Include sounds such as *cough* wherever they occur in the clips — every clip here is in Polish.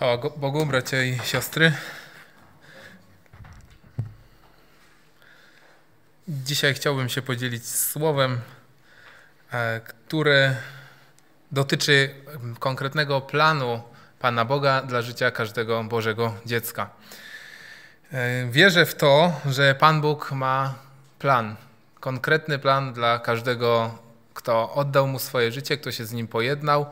Chwała Bogu, bracia i siostry. Dzisiaj chciałbym się podzielić słowem, e, które dotyczy konkretnego planu Pana Boga dla życia każdego Bożego dziecka. E, wierzę w to, że Pan Bóg ma plan, konkretny plan dla każdego, kto oddał mu swoje życie, kto się z nim pojednał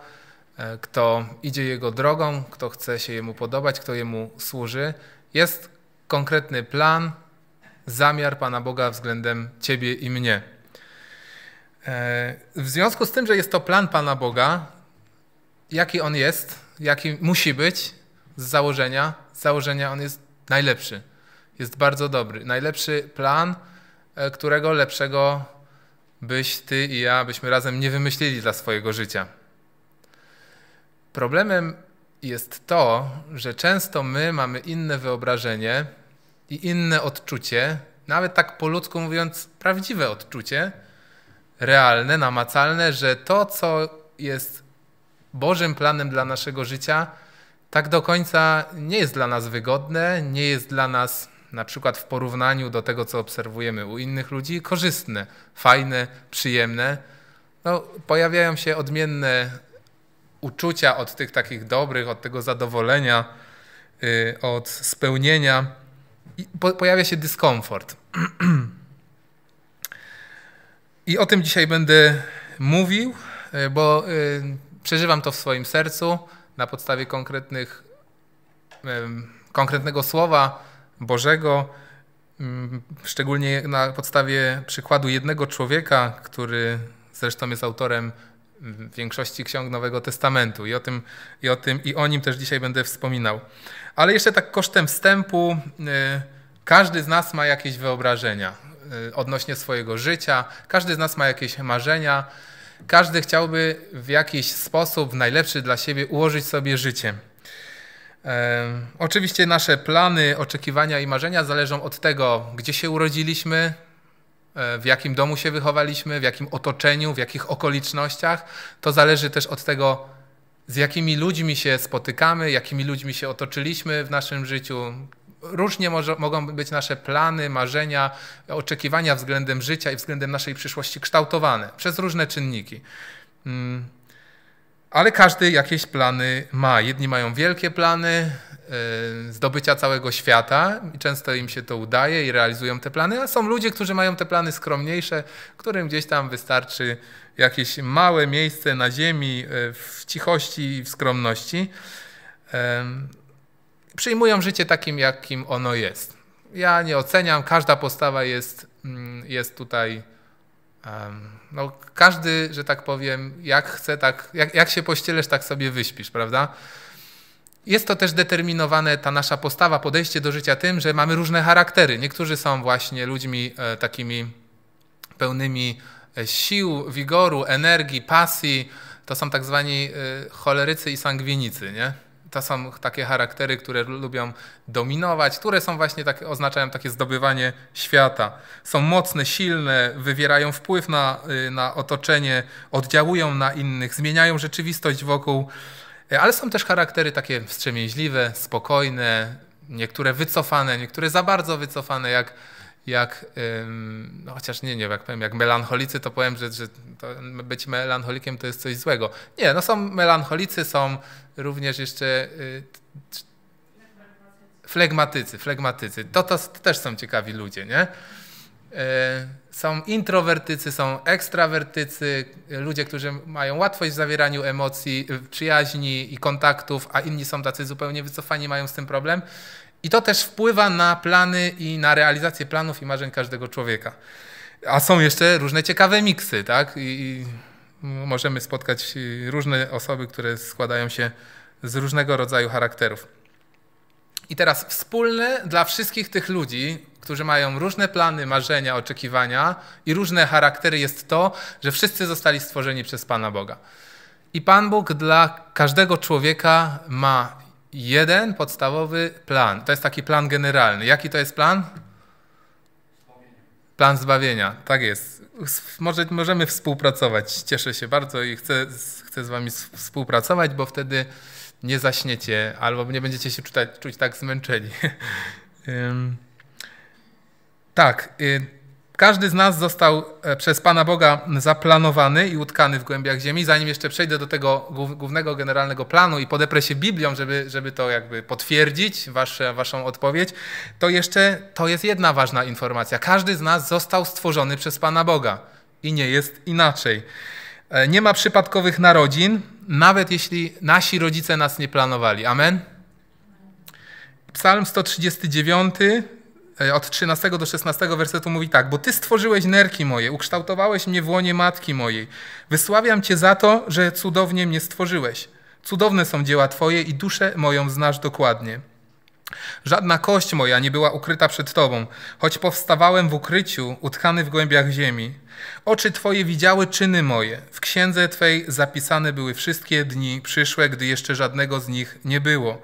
E, kto idzie jego drogą, kto chce się jemu podobać, kto jemu służy. Jest konkretny plan, zamiar Pana Boga względem ciebie i mnie. E, w związku z tym, że jest to plan Pana Boga, jaki on jest, jaki musi być z założenia, z założenia on jest najlepszy. Jest bardzo dobry. Najlepszy plan, e, którego lepszego byś ty i ja byśmy razem nie wymyślili dla swojego życia. Problemem jest to, że często my mamy inne wyobrażenie i inne odczucie, nawet tak po ludzku mówiąc, prawdziwe odczucie, realne, namacalne, że to, co jest Bożym planem dla naszego życia, tak do końca nie jest dla nas wygodne, nie jest dla nas na przykład w porównaniu do tego, co obserwujemy u innych ludzi, korzystne, fajne, przyjemne. No, pojawiają się odmienne uczucia, od tych takich dobrych, od tego zadowolenia, y, od spełnienia, pojawia się dyskomfort. *clears throat* I o tym dzisiaj będę mówił, y, bo y, przeżywam to w swoim sercu na podstawie konkretnych, konkretnego słowa Bożego, mm, szczególnie na podstawie przykładu jednego człowieka, który zresztą jest autorem większości ksiąg Nowego Testamentu i o tym i o tym i o nim też dzisiaj będę wspominał. Ale jeszcze tak kosztem wstępu y, każdy z nas ma jakieś wyobrażenia y, odnośnie swojego życia, każdy z nas ma jakieś marzenia. Każdy chciałby w jakiś sposób najlepszy dla siebie ułożyć sobie życie. Oczywiście nasze plany, oczekiwania i marzenia zależą od tego, gdzie się urodziliśmy, E, w jakim domu się wychowaliśmy, w jakim otoczeniu, w jakich okolicznościach. To zależy też od tego, z jakimi ludźmi się spotykamy, jakimi ludźmi się otoczyliśmy w naszym życiu. Różnie może, mogą być nasze plany, marzenia, oczekiwania względem życia i względem naszej przyszłości kształtowane przez różne czynniki. Mm. Ale każdy jakieś plany ma. Jedni mają wielkie plany e, zdobycia całego świata i często im się to udaje i realizują te plany, a są ludzie, którzy mają te plany skromniejsze, którym gdzieś tam wystarczy jakieś małe miejsce na ziemi e, w cichości i w skromności. przyjmują życie takim, jakim ono jest. Ja nie oceniam, każda postawa jest, mm, jest tutaj no, każdy, że tak powiem, jak chce, tak, jak, jak się pościelesz, tak sobie wyśpisz, prawda? Jest to też determinowane, ta nasza postawa, podejście do życia tym, że mamy różne charaktery. Niektórzy są właśnie ludźmi e, takimi pełnymi e, sił, wigoru, energii, pasji. To są tak zwani e, cholerycy i sangwinicy, nie? to są takie charaktery, które lubią dominować, które są właśnie takie, oznaczają takie zdobywanie świata. Są mocne, silne, wywierają wpływ na, y, na otoczenie, oddziałują na innych, zmieniają rzeczywistość wokół, y, ale są też charaktery takie wstrzemięźliwe, spokojne, niektóre wycofane, niektóre za bardzo wycofane, jak jak, no chociaż nie, nie wiem, jak powiem, jak melancholicy, to powiem, że, że być melancholikiem to jest coś złego. Nie, no są melancholicy, są również jeszcze y, flegmatycy, flegmatycy. To, to, to też są ciekawi ludzie, nie? E, są introwertycy, są ekstrawertycy, ludzie, którzy mają łatwość w zawieraniu emocji, przyjaźni i kontaktów, a inni są tacy zupełnie wycofani, mają z tym problem. I to też wpływa na plany i na realizację planów i marzeń każdego człowieka. A są jeszcze różne ciekawe miksy, tak? I, możemy spotkać y, różne osoby, które składają się z różnego rodzaju charakterów. I teraz wspólne dla wszystkich tych ludzi, którzy mają różne plany, marzenia, oczekiwania i różne charaktery, jest to, że wszyscy zostali stworzeni przez Pana Boga. I Pan Bóg dla każdego człowieka ma jeden podstawowy plan. To jest taki plan generalny. Jaki to jest plan? Plan zbawienia. Tak jest. Może, możemy współpracować. Cieszę się bardzo i chcę, chcę z Wami współpracować, bo wtedy nie zaśniecie albo nie będziecie się czuć, czuć tak zmęczeni. *laughs* tak. Y, każdy z nas został e, przez Pana Boga zaplanowany i utkany w głębiach ziemi. Zanim jeszcze przejdę do tego głównego, generalnego planu i podeprę się Biblią, żeby, żeby to jakby potwierdzić, wasze, waszą odpowiedź, to jeszcze to jest jedna ważna informacja. Każdy z nas został stworzony przez Pana Boga i nie jest inaczej. E, nie ma przypadkowych narodzin, nawet jeśli nasi rodzice nas nie planowali. Amen? Psalm 139, E, od 13 do 16 wersetu mówi tak, bo Ty stworzyłeś nerki moje, ukształtowałeś mnie w łonie matki mojej. Wysławiam Cię za to, że cudownie mnie stworzyłeś. Cudowne są dzieła Twoje i duszę moją znasz dokładnie. Żadna kość moja nie była ukryta przed Tobą, choć powstawałem w ukryciu, utkany w głębiach ziemi. Oczy Twoje widziały czyny moje. W księdze Twej zapisane były wszystkie dni przyszłe, gdy jeszcze żadnego z nich nie było.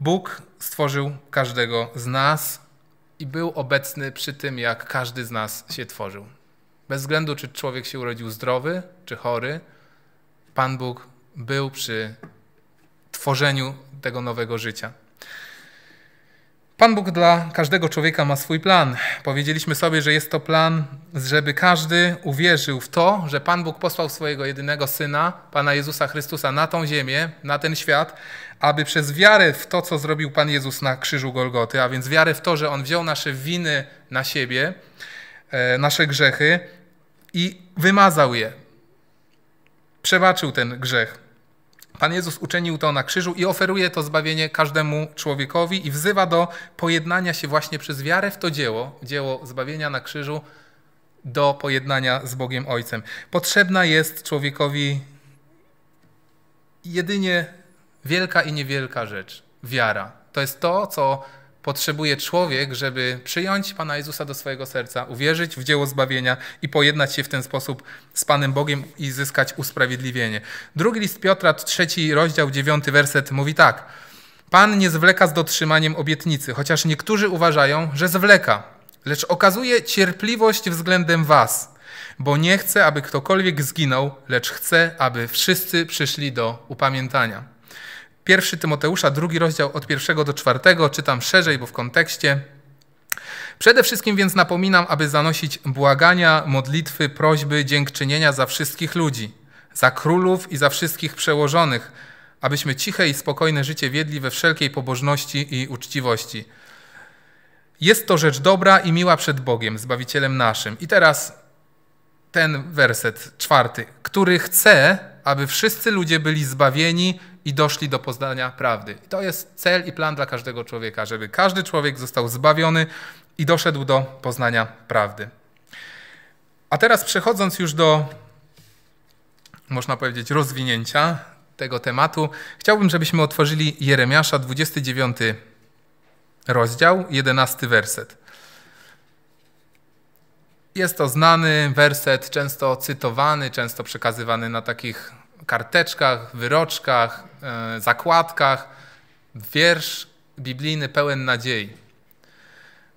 Bóg stworzył każdego z nas i był obecny przy tym, jak każdy z nas się tworzył. Bez względu, czy człowiek się urodził zdrowy, czy chory, Pan Bóg był przy tworzeniu tego nowego życia. Pan Bóg dla każdego człowieka ma swój plan. Powiedzieliśmy sobie, że jest to plan, żeby każdy uwierzył w to, że Pan Bóg posłał swojego jedynego syna, Pana Jezusa Chrystusa, na tą ziemię, na ten świat, aby przez wiarę w to, co zrobił Pan Jezus na krzyżu Golgoty, a więc wiarę w to, że On wziął nasze winy na siebie, e, nasze grzechy i wymazał je. Przebaczył ten grzech. Pan Jezus uczynił to na krzyżu i oferuje to zbawienie każdemu człowiekowi i wzywa do pojednania się właśnie przez wiarę w to dzieło, dzieło zbawienia na krzyżu, do pojednania z Bogiem Ojcem. Potrzebna jest człowiekowi jedynie wielka i niewielka rzecz wiara. To jest to, co potrzebuje człowiek, żeby przyjąć Pana Jezusa do swojego serca, uwierzyć w dzieło zbawienia i pojednać się w ten sposób z Panem Bogiem i zyskać usprawiedliwienie. Drugi list Piotra, trzeci rozdział, dziewiąty werset mówi tak. Pan nie zwleka z dotrzymaniem obietnicy, chociaż niektórzy uważają, że zwleka, lecz okazuje cierpliwość względem Was, bo nie chce, aby ktokolwiek zginął, lecz chce, aby wszyscy przyszli do upamiętania. Pierwszy Tymoteusza, drugi rozdział od pierwszego do czwartego, czytam szerzej, bo w kontekście. Przede wszystkim więc napominam, aby zanosić błagania, modlitwy, prośby, dziękczynienia za wszystkich ludzi, za królów i za wszystkich przełożonych, abyśmy ciche i spokojne życie wiedli we wszelkiej pobożności i uczciwości. Jest to rzecz dobra i miła przed Bogiem, Zbawicielem naszym. I teraz ten werset czwarty, który chce, aby wszyscy ludzie byli zbawieni i doszli do poznania prawdy. I to jest cel i plan dla każdego człowieka, żeby każdy człowiek został zbawiony i doszedł do poznania prawdy. A teraz przechodząc już do, można powiedzieć, rozwinięcia tego tematu, chciałbym, żebyśmy otworzyli Jeremiasza 29 rozdział, 11 werset. Jest to znany werset, często cytowany, często przekazywany na takich karteczkach, wyroczkach, e, zakładkach. Wiersz biblijny pełen nadziei,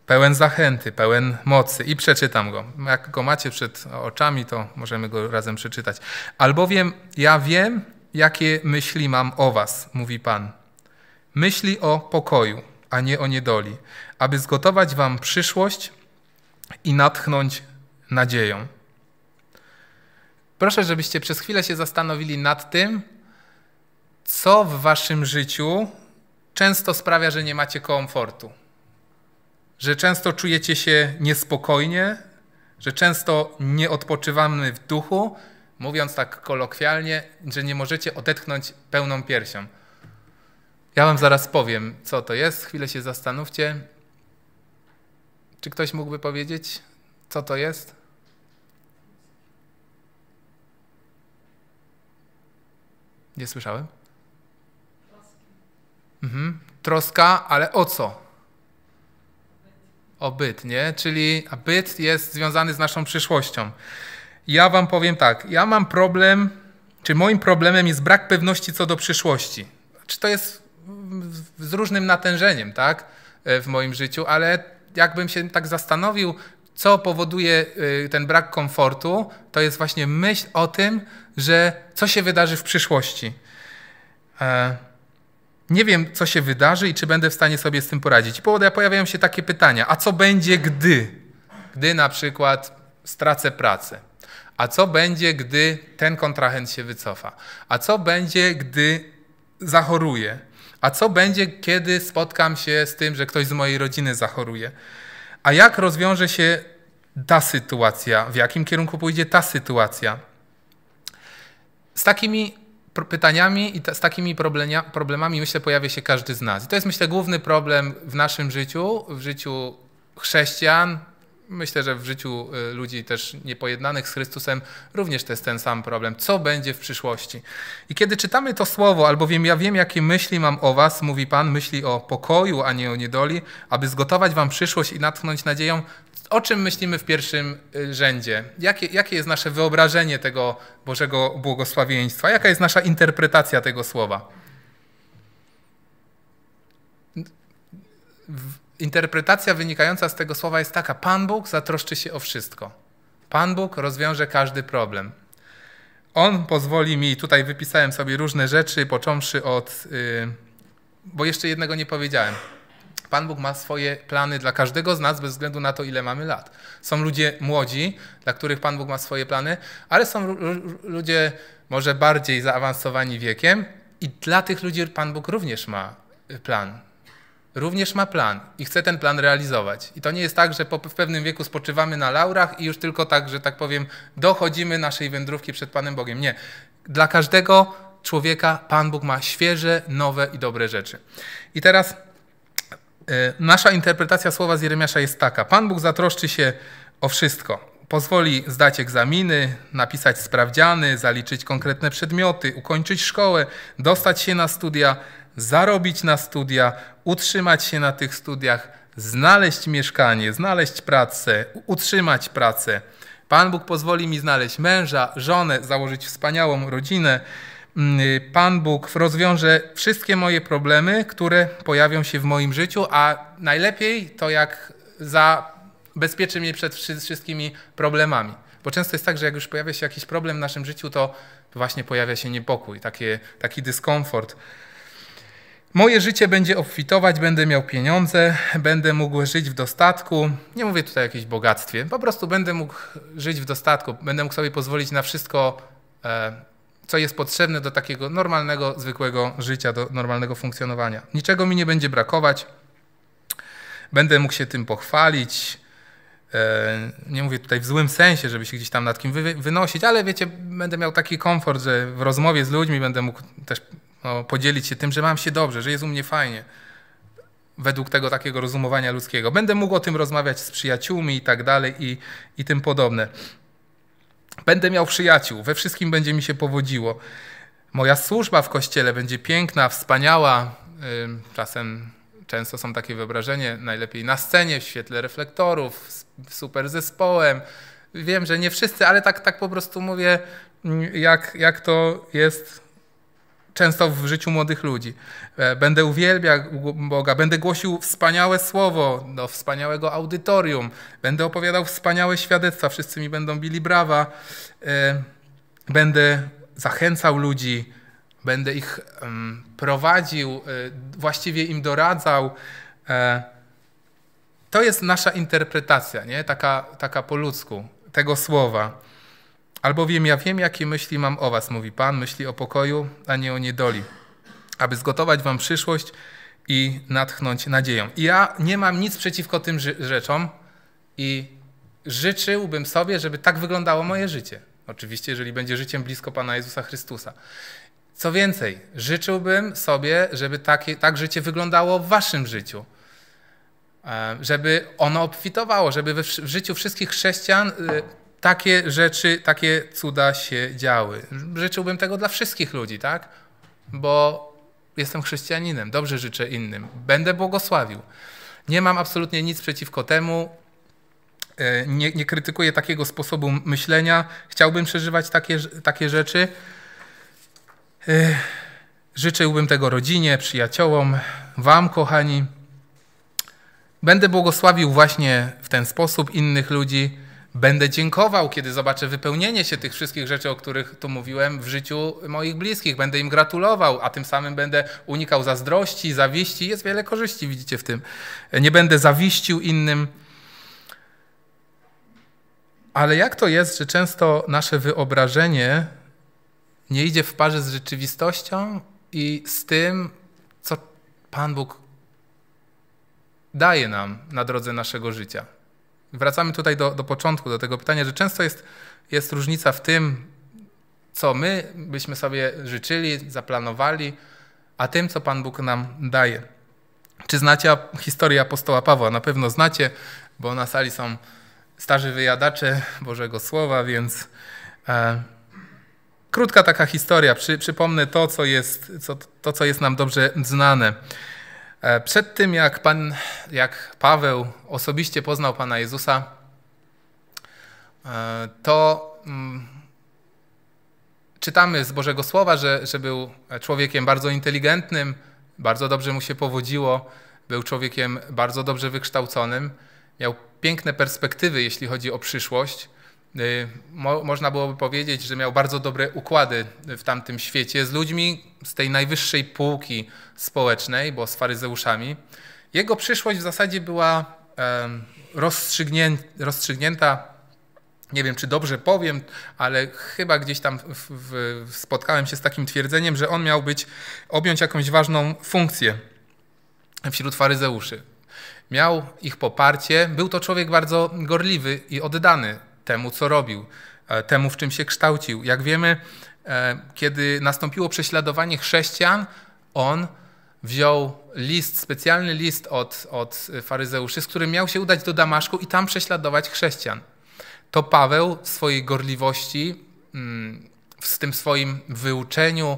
pełen zachęty, pełen mocy. I przeczytam go. Jak go macie przed oczami, to możemy go razem przeczytać. Albowiem ja wiem, jakie myśli mam o Was, mówi Pan. Myśli o pokoju, a nie o niedoli, aby zgotować Wam przyszłość i natchnąć nadzieją. Proszę, żebyście przez chwilę się zastanowili nad tym, co w waszym życiu często sprawia, że nie macie komfortu. Że często czujecie się niespokojnie, że często nie odpoczywamy w duchu, mówiąc tak kolokwialnie, że nie możecie odetchnąć pełną piersią. Ja wam zaraz powiem, co to jest. Chwilę się zastanówcie. Czy ktoś mógłby powiedzieć, co to jest? Nie słyszałem. Mhm. Troska, ale o co? O byt, nie? Czyli a byt jest związany z naszą przyszłością. Ja wam powiem tak, ja mam problem, czy moim problemem jest brak pewności co do przyszłości. Czy to jest z różnym natężeniem, tak? E, w moim życiu, ale jakbym się tak zastanowił, co powoduje y, ten brak komfortu, to jest właśnie myśl o tym, że co się wydarzy w przyszłości. E, nie wiem, co się wydarzy i czy będę w stanie sobie z tym poradzić. I pojawiają się takie pytania: a co będzie, gdy? Gdy na przykład stracę pracę. A co będzie, gdy ten kontrahent się wycofa? A co będzie, gdy zachoruję? A co będzie, kiedy spotkam się z tym, że ktoś z mojej rodziny zachoruje? A jak rozwiąże się ta sytuacja? W jakim kierunku pójdzie ta sytuacja? Z takimi pytaniami i z takimi problemami myślę pojawia się każdy z nas. I to jest myślę główny problem w naszym życiu, w życiu chrześcijan, myślę, że w życiu y, ludzi też niepojednanych z Chrystusem również to jest ten sam problem. Co będzie w przyszłości? I kiedy czytamy to słowo, albowiem ja wiem, jakie myśli mam o was, mówi Pan, myśli o pokoju, a nie o niedoli, aby zgotować wam przyszłość i natchnąć nadzieją, o czym myślimy w pierwszym y, rzędzie? Jakie, jakie jest nasze wyobrażenie tego Bożego błogosławieństwa? Jaka jest nasza interpretacja tego słowa? interpretacja wynikająca z tego słowa jest taka: Pan Bóg zatroszczy się o wszystko. Pan Bóg rozwiąże każdy problem. On pozwoli mi, tutaj wypisałem sobie różne rzeczy, począwszy od. Yy, bo jeszcze jednego nie powiedziałem. Pan Bóg ma swoje plany dla każdego z nas, bez względu na to, ile mamy lat. Są ludzie młodzi, dla których Pan Bóg ma swoje plany, ale są ludzie może bardziej zaawansowani wiekiem, i dla tych ludzi Pan Bóg również ma y, plan również ma plan i chce ten plan realizować. I to nie jest tak, że po, w pewnym wieku spoczywamy na laurach i już tylko tak, że tak powiem, dochodzimy naszej wędrówki przed Panem Bogiem. Nie. Dla każdego człowieka Pan Bóg ma świeże, nowe i dobre rzeczy. I teraz y, nasza interpretacja słowa z Jeremiasza jest taka. Pan Bóg zatroszczy się o wszystko. Pozwoli zdać egzaminy, napisać sprawdziany, zaliczyć konkretne przedmioty, ukończyć szkołę, dostać się na studia, zarobić na studia, utrzymać się na tych studiach, znaleźć mieszkanie, znaleźć pracę, utrzymać pracę. Pan Bóg pozwoli mi znaleźć męża, żonę, założyć wspaniałą rodzinę. Mm, Pan Bóg rozwiąże wszystkie moje problemy, które pojawią się w moim życiu, a najlepiej to jak zabezpieczy mnie przed wszystkimi problemami. Bo często jest tak, że jak już pojawia się jakiś problem w naszym życiu, to właśnie pojawia się niepokój, takie, taki dyskomfort. Moje życie będzie obfitować, będę miał pieniądze, będę mógł żyć w dostatku. Nie mówię tutaj o jakimś bogactwie, po prostu będę mógł żyć w dostatku, będę mógł sobie pozwolić na wszystko, e, co jest potrzebne do takiego normalnego, zwykłego życia, do normalnego funkcjonowania. Niczego mi nie będzie brakować, będę mógł się tym pochwalić. E, nie mówię tutaj w złym sensie, żeby się gdzieś tam nad kim wynosić, ale wiecie, będę miał taki komfort, że w rozmowie z ludźmi będę mógł też no, podzielić się tym, że mam się dobrze, że jest u mnie fajnie. Według tego takiego rozumowania ludzkiego. Będę mógł o tym rozmawiać z przyjaciółmi i tak dalej i, i tym podobne. Będę miał przyjaciół, we wszystkim będzie mi się powodziło. Moja służba w kościele będzie piękna, wspaniała. Czasem często są takie wyobrażenie, najlepiej na scenie, w świetle reflektorów, z super zespołem. Wiem, że nie wszyscy, ale tak, tak po prostu mówię, mm, jak, jak to jest często w życiu młodych ludzi. E, będę uwielbiał Boga, będę głosił wspaniałe słowo do wspaniałego audytorium, będę opowiadał wspaniałe świadectwa, wszyscy mi będą bili brawa, e, będę zachęcał ludzi, będę ich prowadził, e, właściwie im doradzał. To jest nasza interpretacja, nie? Taka, taka po ludzku tego słowa. Albowiem ja wiem, jakie myśli mam o was, mówi Pan, myśli o pokoju, a nie o niedoli, aby zgotować wam przyszłość i natchnąć nadzieją. I ja nie mam nic przeciwko tym rzeczom i życzyłbym sobie, żeby tak wyglądało moje życie. Oczywiście, jeżeli będzie życiem blisko Pana Jezusa Chrystusa. Co więcej, życzyłbym sobie, żeby takie, tak życie wyglądało w waszym życiu. E, żeby ono obfitowało, żeby w życiu wszystkich chrześcijan y, takie rzeczy, takie cuda się działy. Życzyłbym tego dla wszystkich ludzi, tak? Bo jestem chrześcijaninem, dobrze życzę innym, będę błogosławił. Nie mam absolutnie nic przeciwko temu. E, nie, nie krytykuję takiego sposobu myślenia. Chciałbym przeżywać takie, takie rzeczy. E, życzyłbym tego rodzinie, przyjaciołom, Wam, kochani. Będę błogosławił właśnie w ten sposób innych ludzi Będę dziękował, kiedy zobaczę wypełnienie się tych wszystkich rzeczy, o których tu mówiłem w życiu moich bliskich. Będę im gratulował, a tym samym będę unikał zazdrości, zawiści. Jest wiele korzyści, widzicie w tym. Nie będę zawiścił innym. Ale jak to jest, że często nasze wyobrażenie nie idzie w parze z rzeczywistością i z tym, co Pan Bóg daje nam na drodze naszego życia? wracamy tutaj do, do początku, do tego pytania, że często jest, jest różnica w tym, co my byśmy sobie życzyli, zaplanowali, a tym, co Pan Bóg nam daje. Czy znacie historię apostoła Pawła? Na pewno znacie, bo na sali są starzy wyjadacze Bożego Słowa, więc e, krótka taka historia. Przy, przypomnę to co, jest, co, to, co jest nam dobrze znane. E, przed tym, jak, pan, jak Paweł osobiście poznał Pana Jezusa, e, to mm, czytamy z Bożego Słowa, że, że był człowiekiem bardzo inteligentnym, bardzo dobrze mu się powodziło, był człowiekiem bardzo dobrze wykształconym, miał piękne perspektywy, jeśli chodzi o przyszłość. Y, mo, można byłoby powiedzieć, że miał bardzo dobre układy w tamtym świecie z ludźmi z tej najwyższej półki społecznej, bo z faryzeuszami. Jego przyszłość w zasadzie była rozstrzygnię, rozstrzygnięta nie wiem czy dobrze powiem, ale chyba gdzieś tam w, w, spotkałem się z takim twierdzeniem, że on miał być, objąć jakąś ważną funkcję wśród faryzeuszy. Miał ich poparcie, był to człowiek bardzo gorliwy i oddany temu, co robił, e, temu, w czym się kształcił. Jak wiemy, e, kiedy nastąpiło prześladowanie chrześcijan, on wziął list, specjalny list od, od faryzeuszy, z którym miał się udać do Damaszku i tam prześladować chrześcijan. To Paweł w swojej gorliwości, mm, w tym swoim wyuczeniu,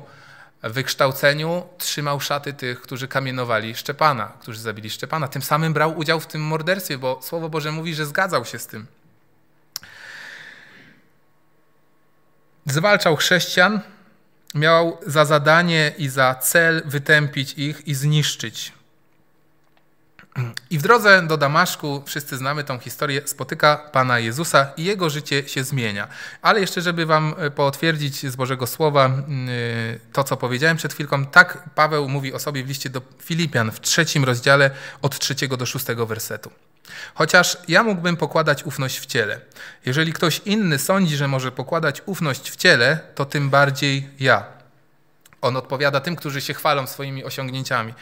wykształceniu trzymał szaty tych, którzy kamienowali Szczepana, którzy zabili Szczepana. Tym samym brał udział w tym morderstwie, bo Słowo Boże mówi, że zgadzał się z tym. Zwalczał chrześcijan, miał za zadanie i za cel wytępić ich i zniszczyć. I w drodze do Damaszku, wszyscy znamy tą historię, spotyka Pana Jezusa i jego życie się zmienia. Ale jeszcze, żeby Wam e, potwierdzić z Bożego Słowa e, to, co powiedziałem przed chwilką, tak Paweł mówi o sobie w liście do Filipian w trzecim rozdziale od trzeciego do szóstego wersetu. Chociaż ja mógłbym pokładać ufność w ciele. Jeżeli ktoś inny sądzi, że może pokładać ufność w ciele, to tym bardziej ja. On odpowiada tym, którzy się chwalą swoimi osiągnięciami.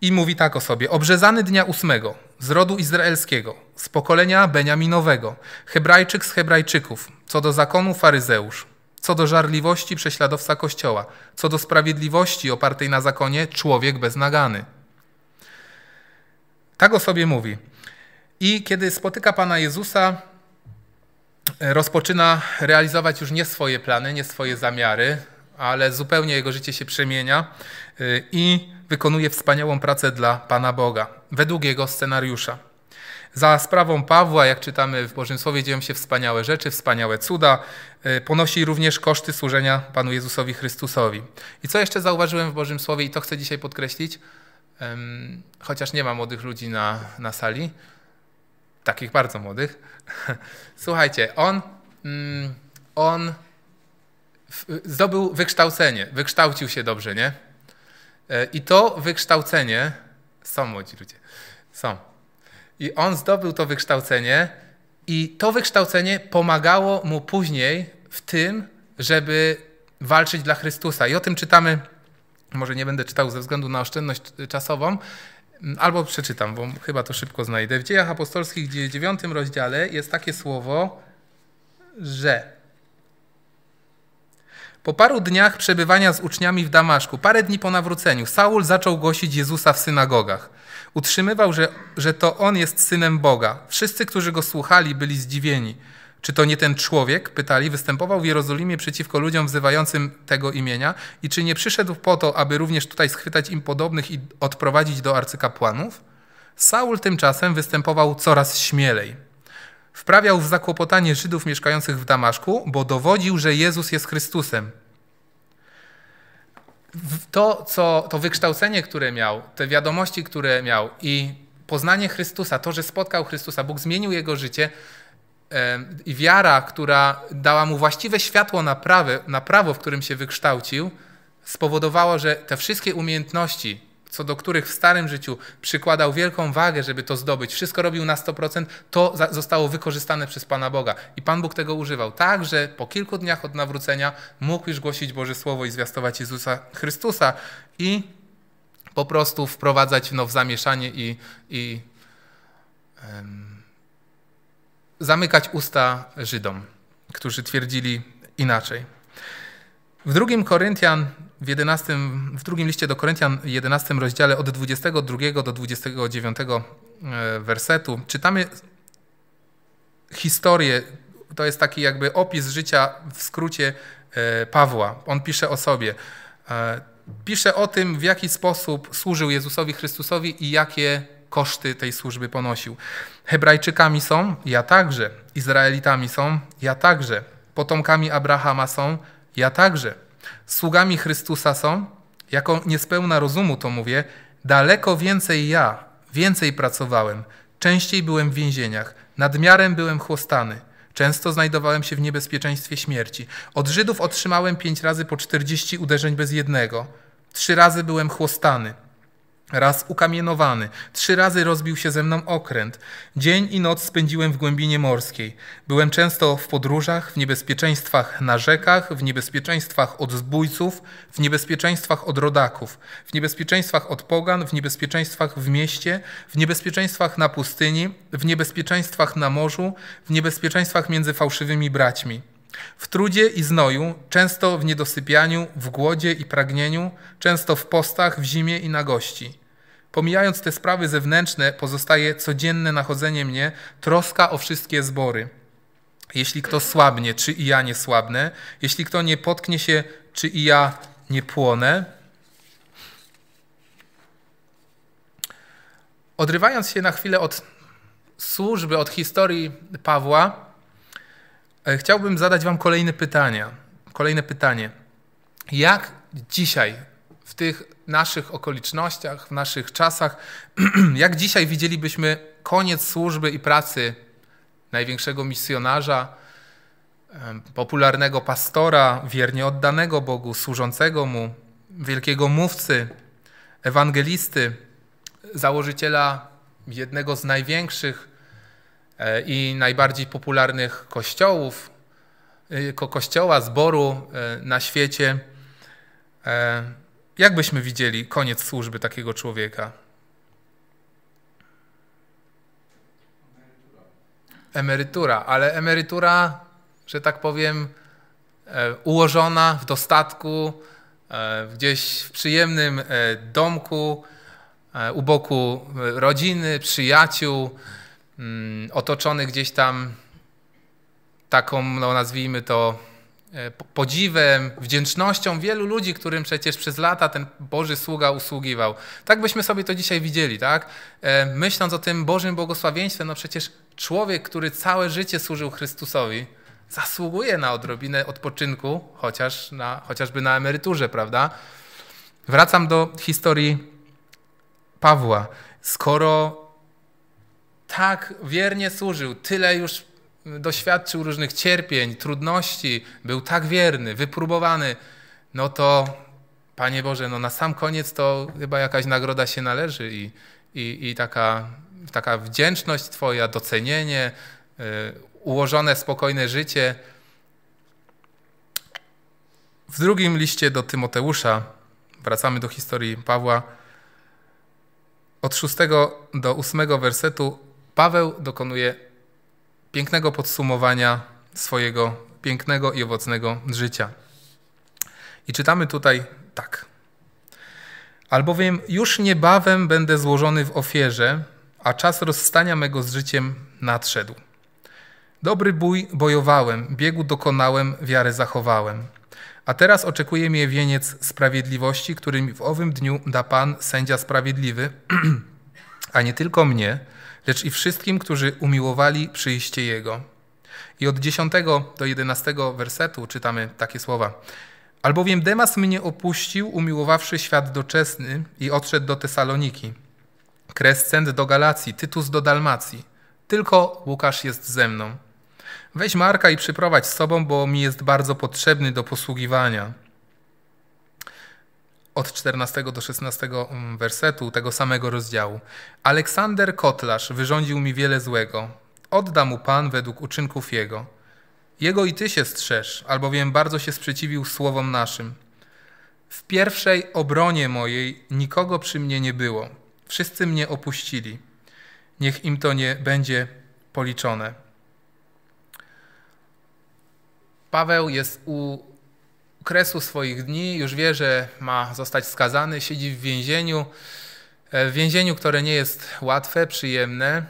I mówi tak o sobie: Obrzezany dnia ósmego, z rodu izraelskiego, z pokolenia Beniaminowego, Hebrajczyk z Hebrajczyków, co do zakonu faryzeusz, co do żarliwości prześladowca Kościoła, co do sprawiedliwości opartej na zakonie człowiek beznagany. Tak o sobie mówi. I kiedy spotyka Pana Jezusa, e, rozpoczyna realizować już nie swoje plany, nie swoje zamiary, ale zupełnie jego życie się przemienia e, i wykonuje wspaniałą pracę dla Pana Boga, według jego scenariusza. Za sprawą Pawła, jak czytamy w Bożym Słowie, dzieją się wspaniałe rzeczy, wspaniałe cuda. E, ponosi również koszty służenia Panu Jezusowi Chrystusowi. I co jeszcze zauważyłem w Bożym Słowie, i to chcę dzisiaj podkreślić, chociaż nie ma młodych ludzi na, na sali, takich bardzo młodych. *laughs* Słuchajcie, on, mm, on zdobył wykształcenie, wykształcił się dobrze, nie? E, I to wykształcenie, są młodzi ludzie, są. I on zdobył to wykształcenie i to wykształcenie pomagało mu później w tym, żeby walczyć dla Chrystusa. I o tym czytamy, może nie będę czytał ze względu na oszczędność czasową, Mm, albo przeczytam, bo chyba to szybko znajdę. W Dziejach Apostolskich, w 9 rozdziale jest takie słowo, że po paru dniach przebywania z uczniami w Damaszku, parę dni po nawróceniu, Saul zaczął głosić Jezusa w synagogach. Utrzymywał, że, że to on jest synem Boga. Wszyscy, którzy go słuchali, byli zdziwieni. Czy to nie ten człowiek, pytali, występował w Jerozolimie przeciwko ludziom wzywającym tego imienia i czy nie przyszedł po to, aby również tutaj schwytać im podobnych i odprowadzić do arcykapłanów? Saul tymczasem występował coraz śmielej. Wprawiał w zakłopotanie Żydów mieszkających w Damaszku, bo dowodził, że Jezus jest Chrystusem. To, co, to wykształcenie, które miał, te wiadomości, które miał i poznanie Chrystusa, to, że spotkał Chrystusa, Bóg zmienił jego życie, i wiara, która dała mu właściwe światło na, prawy, na prawo, w którym się wykształcił, spowodowała, że te wszystkie umiejętności, co do których w starym życiu przykładał wielką wagę, żeby to zdobyć, wszystko robił na 100%, to zostało wykorzystane przez Pana Boga. I Pan Bóg tego używał tak, że po kilku dniach od nawrócenia mógł już głosić Boże Słowo i zwiastować Jezusa Chrystusa i po prostu wprowadzać no, w zamieszanie i. i um, zamykać usta Żydom, którzy twierdzili inaczej. W drugim Koryntian w, 11, w drugim liście do Koryntian, 11 rozdziale od 22 do 29 e, wersetu, czytamy historię. To jest taki jakby opis życia w skrócie e, Pawła. On pisze o sobie. E, pisze o tym, w jaki sposób służył Jezusowi Chrystusowi i jakie koszty tej służby ponosił. Hebrajczykami są, ja także. Izraelitami są, ja także. Potomkami Abrahama są, ja także. Sługami Chrystusa są, jako niespełna rozumu to mówię, daleko więcej ja, więcej pracowałem, częściej byłem w więzieniach, nadmiarem byłem chłostany. Często znajdowałem się w niebezpieczeństwie śmierci. Od Żydów otrzymałem pięć razy po czterdzieści uderzeń bez jednego. Trzy razy byłem chłostany. Raz ukamienowany, trzy razy rozbił się ze mną okręt. Dzień i noc spędziłem w głębinie morskiej. Byłem często w podróżach, w niebezpieczeństwach na rzekach, w niebezpieczeństwach od zbójców, w niebezpieczeństwach od rodaków, w niebezpieczeństwach od pogan, w niebezpieczeństwach w mieście, w niebezpieczeństwach na pustyni, w niebezpieczeństwach na morzu, w niebezpieczeństwach między fałszywymi braćmi. W trudzie i znoju, często w niedosypianiu, w głodzie i pragnieniu, często w postach, w zimie i na gości. Pomijając te sprawy zewnętrzne, pozostaje codzienne nachodzenie mnie, troska o wszystkie zbory. Jeśli kto słabnie, czy i ja nie słabnę, jeśli kto nie potknie się, czy i ja nie płonę. Odrywając się na chwilę od służby, od historii Pawła, E, chciałbym zadać Wam kolejne pytania. Kolejne pytanie. Jak dzisiaj, w tych naszych okolicznościach, w naszych czasach, *clears throat* jak dzisiaj widzielibyśmy koniec służby i pracy największego misjonarza, popularnego pastora, wiernie oddanego Bogu, służącego mu, wielkiego mówcy, ewangelisty, założyciela jednego z największych E, i najbardziej popularnych kościołów, e, ko kościoła, zboru e, na świecie. Jak byśmy widzieli koniec służby takiego człowieka? Emerytura, ale emerytura, że tak powiem, ułożona w dostatku, gdzieś w przyjemnym domku, u boku rodziny, przyjaciół Mm, otoczony gdzieś tam taką, no nazwijmy to, e, podziwem, wdzięcznością wielu ludzi, którym przecież przez lata ten Boży sługa usługiwał. Tak byśmy sobie to dzisiaj widzieli, tak? E, myśląc o tym Bożym błogosławieństwie, no przecież człowiek, który całe życie służył Chrystusowi, zasługuje na odrobinę odpoczynku, chociaż na, chociażby na emeryturze, prawda? Wracam do historii Pawła. Skoro tak wiernie służył, tyle już doświadczył różnych cierpień, trudności, był tak wierny, wypróbowany, no to Panie Boże, no na sam koniec to chyba jakaś nagroda się należy i, i, i taka, taka wdzięczność Twoja, docenienie, y, ułożone, spokojne życie. W drugim liście do Tymoteusza, wracamy do historii Pawła, od szóstego do ósmego wersetu Paweł dokonuje pięknego podsumowania swojego pięknego i owocnego życia. I czytamy tutaj tak. Albowiem już niebawem będę złożony w ofierze, a czas rozstania mego z życiem nadszedł. Dobry bój bojowałem, biegu dokonałem, wiarę zachowałem. A teraz oczekuje mnie wieniec sprawiedliwości, który mi w owym dniu da Pan, sędzia sprawiedliwy, *clears throat* a nie tylko mnie, lecz i wszystkim, którzy umiłowali przyjście Jego. I od 10 do 11 wersetu czytamy takie słowa. Albowiem Demas mnie opuścił, umiłowawszy świat doczesny i odszedł do Tesaloniki. Krescent do Galacji, Tytus do Dalmacji. Tylko Łukasz jest ze mną. Weź Marka i przyprowadź z sobą, bo mi jest bardzo potrzebny do posługiwania od 14 do 16 mm, wersetu tego samego rozdziału. Aleksander Kotlarz wyrządził mi wiele złego. Odda mu Pan według uczynków jego. Jego i ty się strzeż, albowiem bardzo się sprzeciwił słowom naszym. W pierwszej obronie mojej nikogo przy mnie nie było. Wszyscy mnie opuścili. Niech im to nie będzie policzone. Paweł jest u kresu swoich dni, już wie, że ma zostać skazany, siedzi w więzieniu, e, w więzieniu, które nie jest łatwe, przyjemne.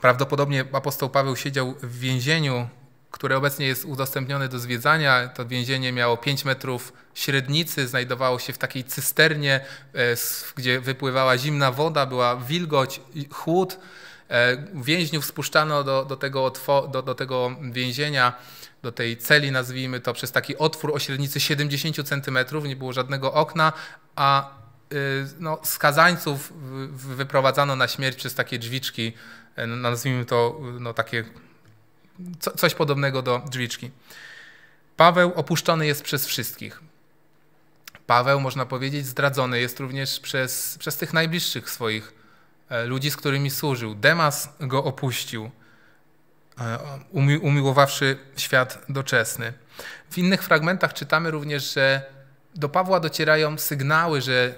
Prawdopodobnie apostoł Paweł siedział w więzieniu, które obecnie jest udostępnione do zwiedzania. To więzienie miało 5 metrów średnicy, znajdowało się w takiej cysternie, e, gdzie wypływała zimna woda, była wilgoć, chłód. E, więźniów spuszczano do, do, tego, do, do tego więzienia do tej celi, nazwijmy to, przez taki otwór o średnicy 70 cm, nie było żadnego okna, a y, no, skazańców wyprowadzano na śmierć przez takie drzwiczki, y, no, nazwijmy to y, no, takie co, coś podobnego do drzwiczki. Paweł opuszczony jest przez wszystkich. Paweł, można powiedzieć, zdradzony jest również przez, przez tych najbliższych swoich e, ludzi, z którymi służył. Demas go opuścił. E, umiłowawszy świat doczesny. W innych fragmentach czytamy również, że do Pawła docierają sygnały, że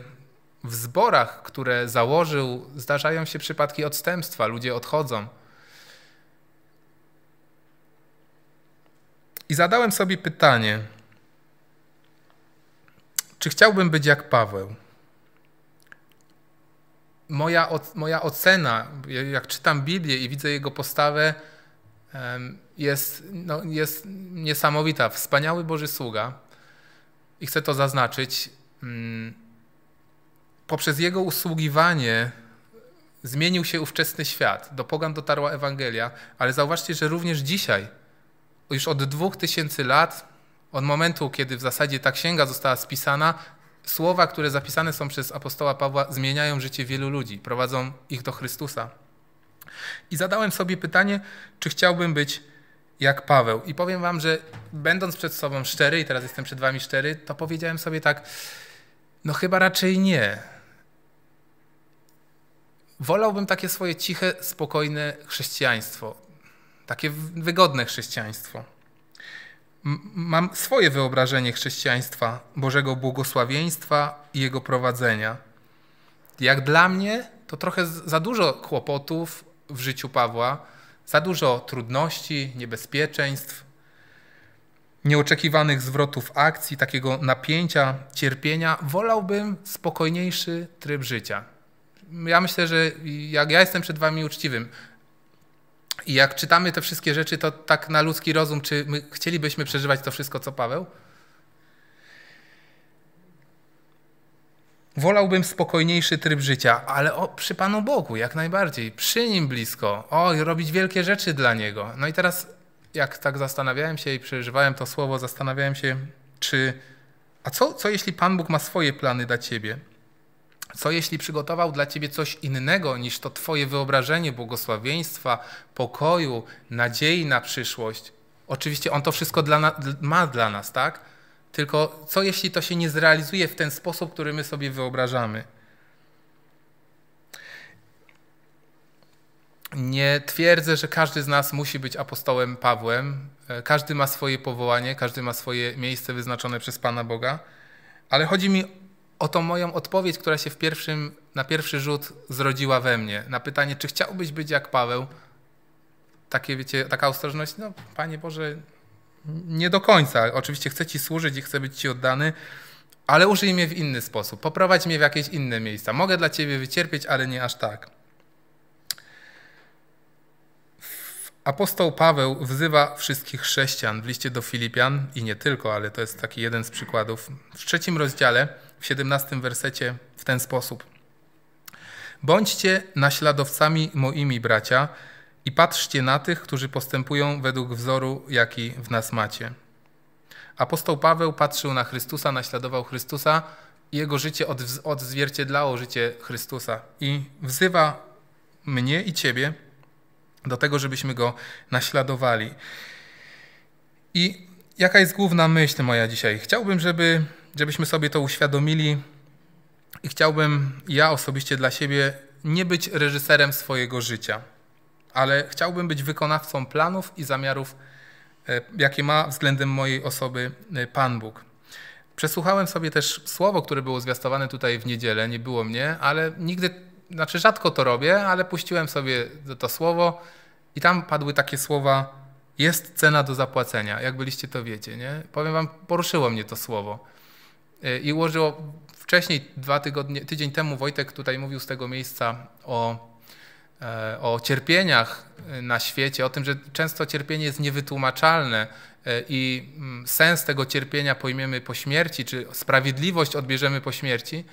w zborach, które założył, zdarzają się przypadki odstępstwa, ludzie odchodzą. I zadałem sobie pytanie, czy chciałbym być jak Paweł? Moja, moja ocena, jak czytam Biblię i widzę jego postawę, jest, no, jest niesamowita. Wspaniały Boży sługa, i chcę to zaznaczyć, mm, poprzez jego usługiwanie zmienił się ówczesny świat. Do pogan dotarła Ewangelia, ale zauważcie, że również dzisiaj, już od dwóch tysięcy lat, od momentu, kiedy w zasadzie ta księga została spisana, słowa, które zapisane są przez apostoła Pawła, zmieniają życie wielu ludzi, prowadzą ich do Chrystusa. I zadałem sobie pytanie, czy chciałbym być jak Paweł. I powiem wam, że będąc przed sobą szczery, i teraz jestem przed wami szczery, to powiedziałem sobie tak, no chyba raczej nie. Wolałbym takie swoje ciche, spokojne chrześcijaństwo, takie wygodne chrześcijaństwo. Mam swoje wyobrażenie chrześcijaństwa, Bożego błogosławieństwa i Jego prowadzenia. Jak dla mnie, to trochę za dużo kłopotów, w życiu Pawła, za dużo trudności, niebezpieczeństw, nieoczekiwanych zwrotów akcji, takiego napięcia, cierpienia, wolałbym spokojniejszy tryb życia. Ja myślę, że jak ja jestem przed Wami uczciwym i jak czytamy te wszystkie rzeczy, to tak na ludzki rozum, czy my chcielibyśmy przeżywać to wszystko, co Paweł? Wolałbym spokojniejszy tryb życia, ale o, przy Panu Bogu jak najbardziej, przy Nim blisko, o, robić wielkie rzeczy dla Niego. No i teraz, jak tak zastanawiałem się i przeżywałem to słowo, zastanawiałem się, czy. A co, co jeśli Pan Bóg ma swoje plany dla Ciebie? Co jeśli przygotował dla ciebie coś innego niż to twoje wyobrażenie błogosławieństwa, pokoju, nadziei na przyszłość? Oczywiście on to wszystko dla ma dla nas, tak? Tylko co jeśli to się nie zrealizuje w ten sposób, który my sobie wyobrażamy? Nie twierdzę, że każdy z nas musi być apostołem Pawłem. E, każdy ma swoje powołanie, każdy ma swoje miejsce wyznaczone przez Pana Boga. Ale chodzi mi o tą moją odpowiedź, która się w pierwszym, na pierwszy rzut zrodziła we mnie. Na pytanie, czy chciałbyś być jak Paweł? Takie, wiecie, taka ostrożność, no Panie Boże, nie do końca. Oczywiście chcę Ci służyć i chcę być Ci oddany, ale użyj mnie w inny sposób. Poprowadź mnie w jakieś inne miejsca. Mogę dla Ciebie wycierpieć, ale nie aż tak. Apostoł Paweł wzywa wszystkich chrześcijan w liście do Filipian i nie tylko, ale to jest taki jeden z przykładów. W trzecim rozdziale, w 17 wersecie w ten sposób. Bądźcie naśladowcami moimi bracia, i patrzcie na tych, którzy postępują według wzoru, jaki w nas macie. Apostoł Paweł patrzył na Chrystusa, naśladował Chrystusa i jego życie odzwierciedlało życie Chrystusa. I wzywa mnie i ciebie do tego, żebyśmy go naśladowali. I jaka jest główna myśl moja dzisiaj? Chciałbym, żeby, żebyśmy sobie to uświadomili i chciałbym ja osobiście dla siebie nie być reżyserem swojego życia ale chciałbym być wykonawcą planów i zamiarów, e, jakie ma względem mojej osoby e, Pan Bóg. Przesłuchałem sobie też słowo, które było zwiastowane tutaj w niedzielę, nie było mnie, ale nigdy, znaczy rzadko to robię, ale puściłem sobie to, to słowo i tam padły takie słowa: Jest cena do zapłacenia, jak byliście to wiecie, nie? Powiem Wam, poruszyło mnie to słowo. E, I ułożyło wcześniej, dwa tygodnie, tydzień temu, Wojtek tutaj mówił z tego miejsca o E, o cierpieniach e, na świecie, o tym, że często cierpienie jest niewytłumaczalne e, i mm, sens tego cierpienia pojmiemy po śmierci, czy sprawiedliwość odbierzemy po śmierci.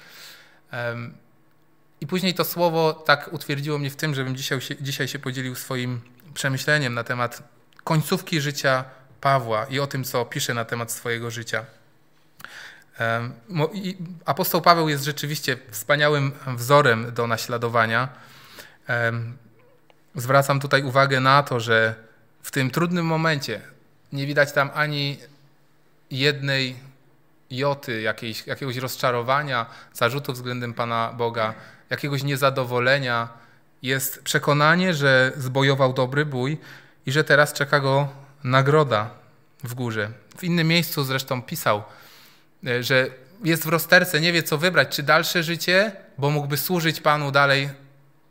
I później to słowo tak utwierdziło mnie w tym, żebym dzisiaj się, dzisiaj się podzielił swoim przemyśleniem na temat końcówki życia Pawła i o tym, co pisze na temat swojego życia. Apostoł Paweł jest rzeczywiście wspaniałym wzorem do naśladowania. Zwracam tutaj uwagę na to, że w tym trudnym momencie nie widać tam ani jednej joty, jakiejś, jakiegoś rozczarowania, zarzutu względem Pana Boga, jakiegoś niezadowolenia. Jest przekonanie, że zbojował dobry bój i że teraz czeka go nagroda w górze. W innym miejscu zresztą pisał, e, że jest w rozterce, nie wie co wybrać, czy dalsze życie, bo mógłby służyć Panu dalej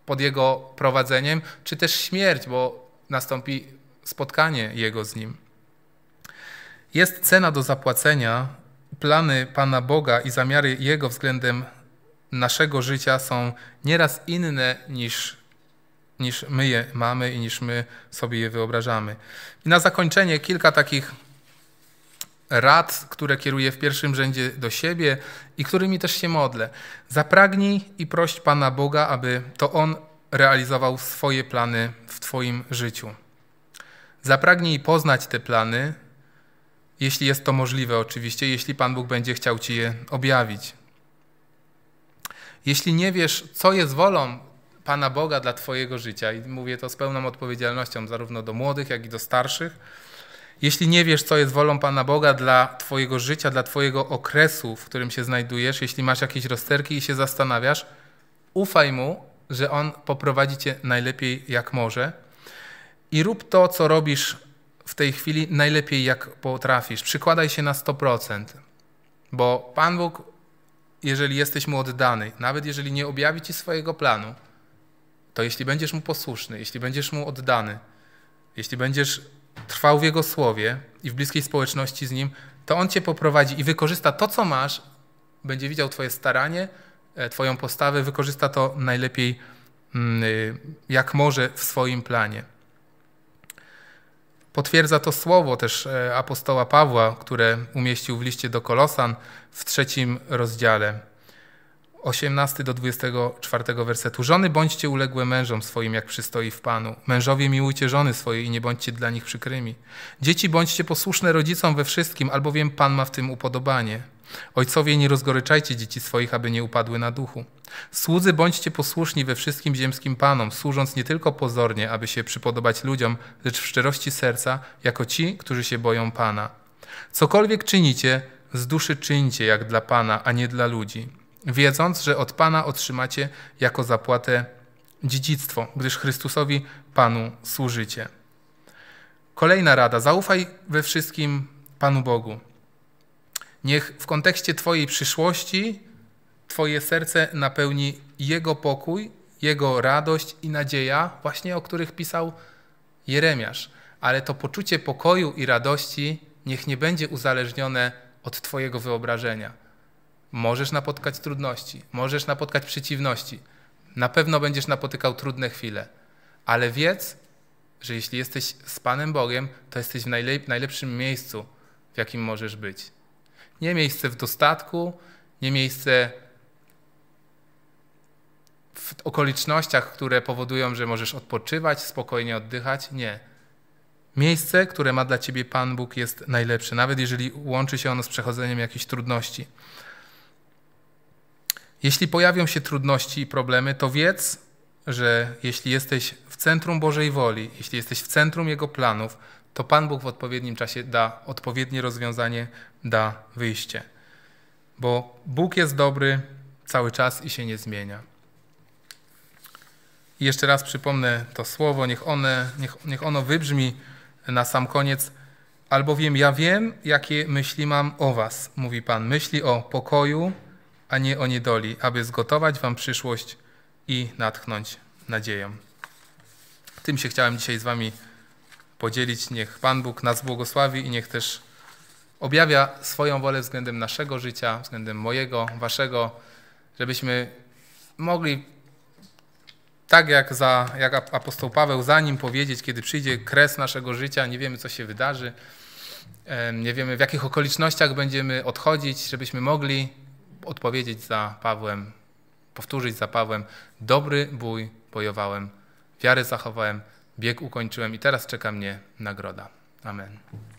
pod Jego prowadzeniem, czy też śmierć, bo nastąpi spotkanie Jego z Nim. Jest cena do zapłacenia. Plany Pana Boga i zamiary Jego względem naszego życia są nieraz inne niż, niż my je mamy i niż my sobie je wyobrażamy. I na zakończenie kilka takich rad, które kieruję w pierwszym rzędzie do siebie i którymi też się modlę. Zapragnij i proś Pana Boga, aby to On realizował swoje plany w Twoim życiu. Zapragnij poznać te plany, jeśli jest to możliwe, oczywiście, jeśli Pan Bóg będzie chciał Ci je objawić. Jeśli nie wiesz, co jest wolą Pana Boga dla Twojego życia, i mówię to z pełną odpowiedzialnością zarówno do młodych, jak i do starszych, jeśli nie wiesz, co jest wolą Pana Boga dla Twojego życia, dla Twojego okresu, w którym się znajdujesz, jeśli masz jakieś rozterki i się zastanawiasz, ufaj Mu, że On poprowadzi Cię najlepiej jak może i rób to, co robisz w tej chwili najlepiej jak potrafisz. Przykładaj się na 100%, bo Pan Bóg, jeżeli jesteś Mu oddany, nawet jeżeli nie objawi Ci swojego planu, to jeśli będziesz Mu posłuszny, jeśli będziesz Mu oddany, jeśli będziesz trwał w Jego słowie i w bliskiej społeczności z Nim, to On Cię poprowadzi i wykorzysta to, co masz, będzie widział Twoje staranie, e, Twoją postawę, wykorzysta to najlepiej, mm, y, jak może, w swoim planie. Potwierdza to słowo też e, apostoła Pawła, które umieścił w liście do Kolosan w trzecim rozdziale. 18 do 24 wersetu. Żony bądźcie uległe mężom swoim, jak przystoi w Panu. Mężowie miłujcie żony swoje i nie bądźcie dla nich przykrymi. Dzieci bądźcie posłuszne rodzicom we wszystkim, albowiem Pan ma w tym upodobanie. Ojcowie, nie rozgoryczajcie dzieci swoich, aby nie upadły na duchu. Słudzy bądźcie posłuszni we wszystkim ziemskim panom, służąc nie tylko pozornie, aby się przypodobać ludziom, lecz w szczerości serca, jako ci, którzy się boją Pana. Cokolwiek czynicie, z duszy czyńcie jak dla Pana, a nie dla ludzi wiedząc, że od Pana otrzymacie jako zapłatę dziedzictwo, gdyż Chrystusowi Panu służycie. Kolejna rada: zaufaj we wszystkim Panu Bogu. Niech w kontekście Twojej przyszłości Twoje serce napełni Jego pokój, Jego radość i nadzieja, właśnie o których pisał Jeremiasz. Ale to poczucie pokoju i radości niech nie będzie uzależnione od Twojego wyobrażenia Możesz napotkać trudności, możesz napotkać przeciwności. Na pewno będziesz napotykał trudne chwile, ale wiedz, że jeśli jesteś z Panem Bogiem, to jesteś w najlepszym miejscu, w jakim możesz być. Nie miejsce w dostatku, nie miejsce w okolicznościach, które powodują, że możesz odpoczywać, spokojnie oddychać. Nie. Miejsce, które ma dla ciebie Pan Bóg, jest najlepsze, nawet jeżeli łączy się ono z przechodzeniem jakichś trudności. Jeśli pojawią się trudności i problemy, to wiedz, że jeśli jesteś w centrum Bożej woli, jeśli jesteś w centrum Jego planów, to Pan Bóg w odpowiednim czasie da odpowiednie rozwiązanie, da wyjście. Bo Bóg jest dobry cały czas i się nie zmienia. I jeszcze raz przypomnę to słowo, niech, one, niech, niech ono wybrzmi na sam koniec. Albowiem ja wiem, jakie myśli mam o Was, mówi Pan. Myśli o pokoju a nie o niedoli, aby zgotować wam przyszłość i natchnąć nadzieją. Tym się chciałem dzisiaj z wami podzielić. Niech Pan Bóg nas błogosławi i niech też objawia swoją wolę względem naszego życia, względem mojego, waszego, żebyśmy mogli tak jak, za, jak apostoł Paweł, zanim powiedzieć, kiedy przyjdzie kres naszego życia, nie wiemy, co się wydarzy, nie wiemy, w jakich okolicznościach będziemy odchodzić, żebyśmy mogli odpowiedzieć za Pawłem, powtórzyć za Pawłem, dobry bój bojowałem, wiarę zachowałem, bieg ukończyłem i teraz czeka mnie nagroda. Amen.